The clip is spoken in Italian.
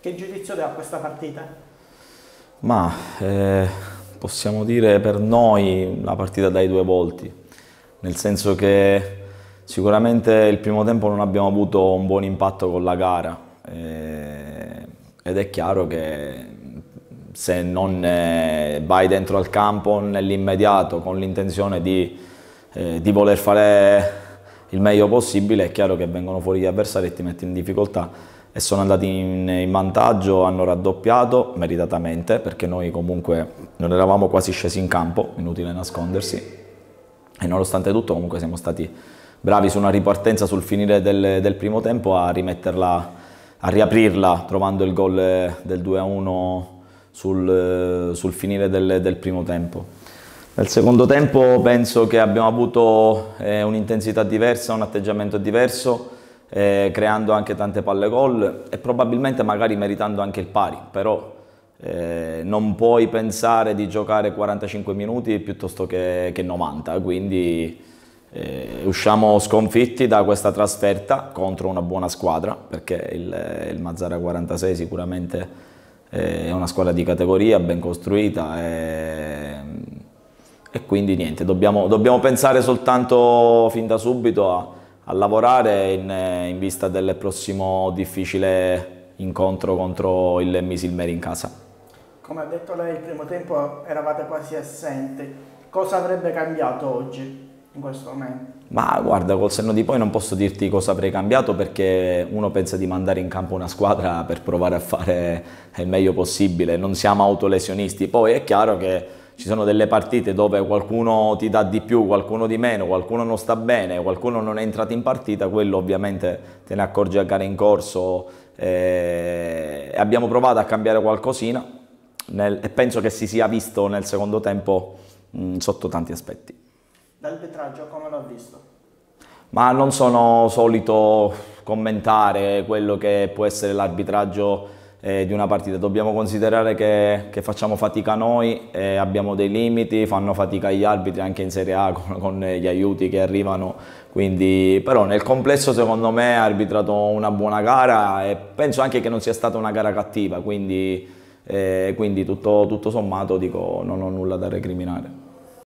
Che giudizio dà questa partita? Ma eh, possiamo dire per noi la partita dai due volti, nel senso che sicuramente il primo tempo non abbiamo avuto un buon impatto con la gara eh, ed è chiaro che se non eh, vai dentro al campo nell'immediato con l'intenzione di, eh, di voler fare il meglio possibile è chiaro che vengono fuori gli avversari e ti metti in difficoltà e sono andati in, in vantaggio, hanno raddoppiato meritatamente perché noi comunque non eravamo quasi scesi in campo, inutile nascondersi e nonostante tutto comunque siamo stati bravi su una ripartenza sul finire del, del primo tempo a rimetterla, a riaprirla trovando il gol eh, del 2-1 sul, eh, sul, finire del, del, primo tempo. Nel secondo tempo penso che abbiamo avuto eh, un'intensità diversa, un atteggiamento diverso, eh, creando anche tante palle gol e probabilmente magari meritando anche il pari, però eh, non puoi pensare di giocare 45 minuti piuttosto che, che 90, quindi eh, usciamo sconfitti da questa trasferta contro una buona squadra, perché il, il Mazzara 46 sicuramente eh, è una squadra di categoria, ben costruita e, e quindi niente, dobbiamo, dobbiamo pensare soltanto fin da subito a a lavorare in, eh, in vista del prossimo difficile incontro contro il Misilmeri in casa. Come ha detto lei, il primo tempo eravate quasi assenti. Cosa avrebbe cambiato oggi, in questo momento? Ma guarda, col senno di poi non posso dirti cosa avrei cambiato perché uno pensa di mandare in campo una squadra per provare a fare il meglio possibile, non siamo autolesionisti. Poi è chiaro che ci sono delle partite dove qualcuno ti dà di più, qualcuno di meno, qualcuno non sta bene, qualcuno non è entrato in partita, quello ovviamente te ne accorgi a gara in corso. Eh, abbiamo provato a cambiare qualcosina nel, e penso che si sia visto nel secondo tempo mh, mm, sotto tanti aspetti. Dal petraggio come l'ha visto? Ma non sono solito commentare quello che può essere l'arbitraggio eh, di una partita. Dobbiamo considerare che, che facciamo fatica noi, eh, abbiamo dei limiti, fanno fatica gli arbitri anche in Serie A con, con gli aiuti che arrivano, quindi, però nel complesso secondo me ha arbitrato una buona gara e penso anche che non sia stata una gara cattiva, quindi, eh, quindi tutto, tutto sommato dico non ho nulla da recriminare.